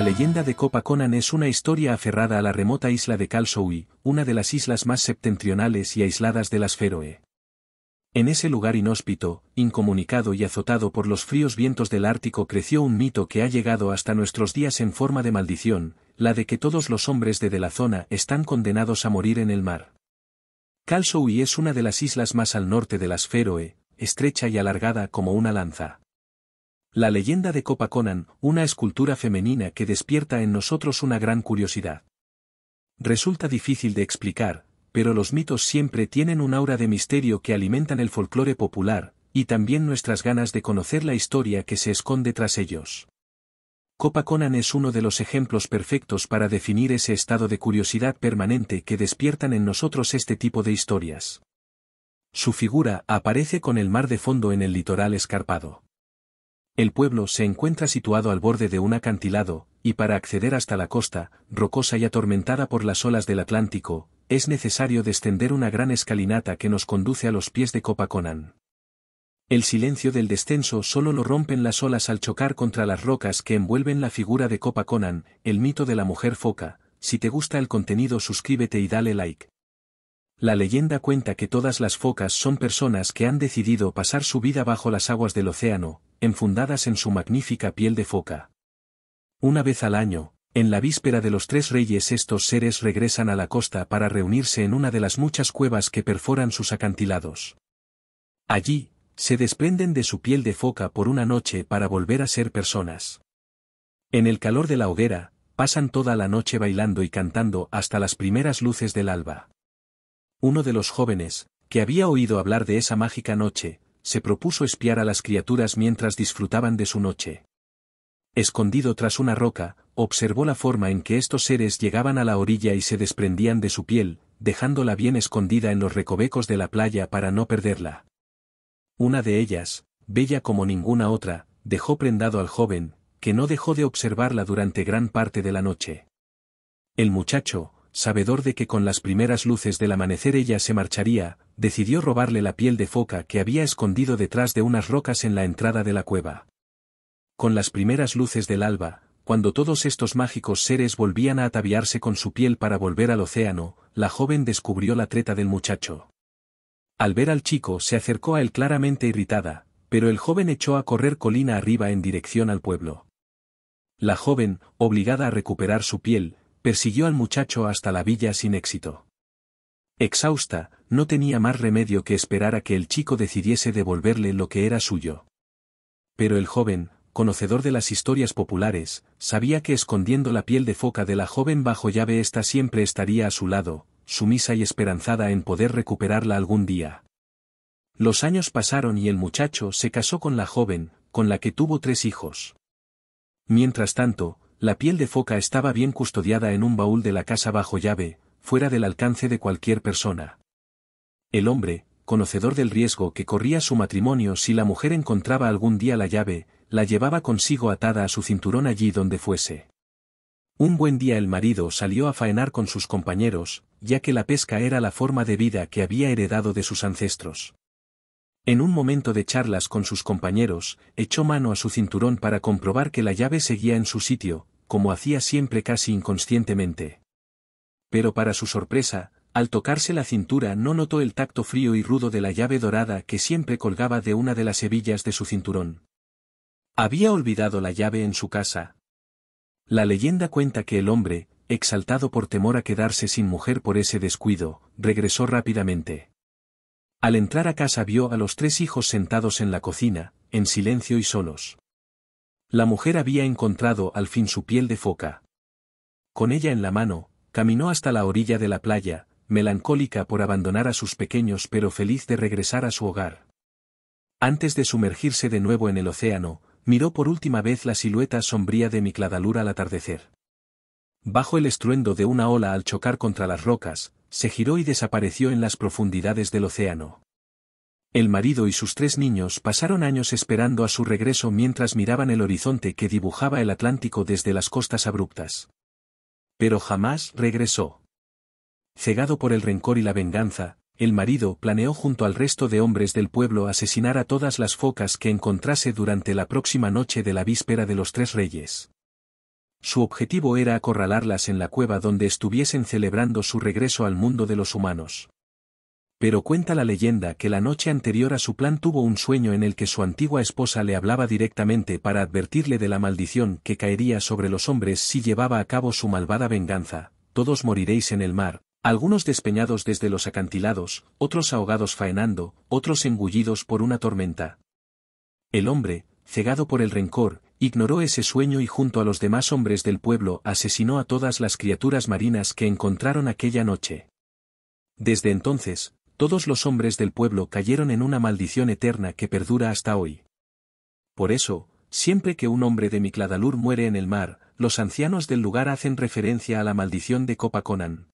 La leyenda de Copa Conan es una historia aferrada a la remota isla de Kalsoy, una de las islas más septentrionales y aisladas de las Feroe. En ese lugar inhóspito, incomunicado y azotado por los fríos vientos del Ártico creció un mito que ha llegado hasta nuestros días en forma de maldición, la de que todos los hombres de, de la zona están condenados a morir en el mar. Kalsoy es una de las islas más al norte de las Feroe, estrecha y alargada como una lanza. La leyenda de Conan, una escultura femenina que despierta en nosotros una gran curiosidad. Resulta difícil de explicar, pero los mitos siempre tienen un aura de misterio que alimentan el folclore popular, y también nuestras ganas de conocer la historia que se esconde tras ellos. Conan es uno de los ejemplos perfectos para definir ese estado de curiosidad permanente que despiertan en nosotros este tipo de historias. Su figura aparece con el mar de fondo en el litoral escarpado. El pueblo se encuentra situado al borde de un acantilado, y para acceder hasta la costa, rocosa y atormentada por las olas del Atlántico, es necesario descender una gran escalinata que nos conduce a los pies de Copaconan. El silencio del descenso solo lo rompen las olas al chocar contra las rocas que envuelven la figura de Copaconan, el mito de la mujer foca. Si te gusta el contenido suscríbete y dale like. La leyenda cuenta que todas las focas son personas que han decidido pasar su vida bajo las aguas del océano, enfundadas en su magnífica piel de foca. Una vez al año, en la víspera de los tres reyes estos seres regresan a la costa para reunirse en una de las muchas cuevas que perforan sus acantilados. Allí, se desprenden de su piel de foca por una noche para volver a ser personas. En el calor de la hoguera, pasan toda la noche bailando y cantando hasta las primeras luces del alba. Uno de los jóvenes, que había oído hablar de esa mágica noche, se propuso espiar a las criaturas mientras disfrutaban de su noche. Escondido tras una roca, observó la forma en que estos seres llegaban a la orilla y se desprendían de su piel, dejándola bien escondida en los recovecos de la playa para no perderla. Una de ellas, bella como ninguna otra, dejó prendado al joven, que no dejó de observarla durante gran parte de la noche. El muchacho, sabedor de que con las primeras luces del amanecer ella se marcharía, decidió robarle la piel de foca que había escondido detrás de unas rocas en la entrada de la cueva. Con las primeras luces del alba, cuando todos estos mágicos seres volvían a ataviarse con su piel para volver al océano, la joven descubrió la treta del muchacho. Al ver al chico se acercó a él claramente irritada, pero el joven echó a correr colina arriba en dirección al pueblo. La joven, obligada a recuperar su piel, persiguió al muchacho hasta la villa sin éxito. Exhausta, no tenía más remedio que esperar a que el chico decidiese devolverle lo que era suyo. Pero el joven, conocedor de las historias populares, sabía que escondiendo la piel de foca de la joven bajo llave ésta siempre estaría a su lado, sumisa y esperanzada en poder recuperarla algún día. Los años pasaron y el muchacho se casó con la joven, con la que tuvo tres hijos. Mientras tanto, la piel de foca estaba bien custodiada en un baúl de la casa bajo llave, fuera del alcance de cualquier persona. El hombre, conocedor del riesgo que corría su matrimonio si la mujer encontraba algún día la llave, la llevaba consigo atada a su cinturón allí donde fuese. Un buen día el marido salió a faenar con sus compañeros, ya que la pesca era la forma de vida que había heredado de sus ancestros. En un momento de charlas con sus compañeros, echó mano a su cinturón para comprobar que la llave seguía en su sitio, como hacía siempre casi inconscientemente. Pero para su sorpresa, al tocarse la cintura no notó el tacto frío y rudo de la llave dorada que siempre colgaba de una de las hebillas de su cinturón. Había olvidado la llave en su casa. La leyenda cuenta que el hombre, exaltado por temor a quedarse sin mujer por ese descuido, regresó rápidamente. Al entrar a casa vio a los tres hijos sentados en la cocina, en silencio y solos. La mujer había encontrado al fin su piel de foca. Con ella en la mano, caminó hasta la orilla de la playa, melancólica por abandonar a sus pequeños pero feliz de regresar a su hogar. Antes de sumergirse de nuevo en el océano, miró por última vez la silueta sombría de cladalur al atardecer. Bajo el estruendo de una ola al chocar contra las rocas, se giró y desapareció en las profundidades del océano. El marido y sus tres niños pasaron años esperando a su regreso mientras miraban el horizonte que dibujaba el Atlántico desde las costas abruptas. Pero jamás regresó. Cegado por el rencor y la venganza, el marido planeó junto al resto de hombres del pueblo asesinar a todas las focas que encontrase durante la próxima noche de la víspera de los tres reyes. Su objetivo era acorralarlas en la cueva donde estuviesen celebrando su regreso al mundo de los humanos. Pero cuenta la leyenda que la noche anterior a su plan tuvo un sueño en el que su antigua esposa le hablaba directamente para advertirle de la maldición que caería sobre los hombres si llevaba a cabo su malvada venganza, todos moriréis en el mar, algunos despeñados desde los acantilados, otros ahogados faenando, otros engullidos por una tormenta. El hombre, cegado por el rencor, ignoró ese sueño y junto a los demás hombres del pueblo asesinó a todas las criaturas marinas que encontraron aquella noche. Desde entonces, todos los hombres del pueblo cayeron en una maldición eterna que perdura hasta hoy. Por eso, siempre que un hombre de Micladalur muere en el mar, los ancianos del lugar hacen referencia a la maldición de Copaconan,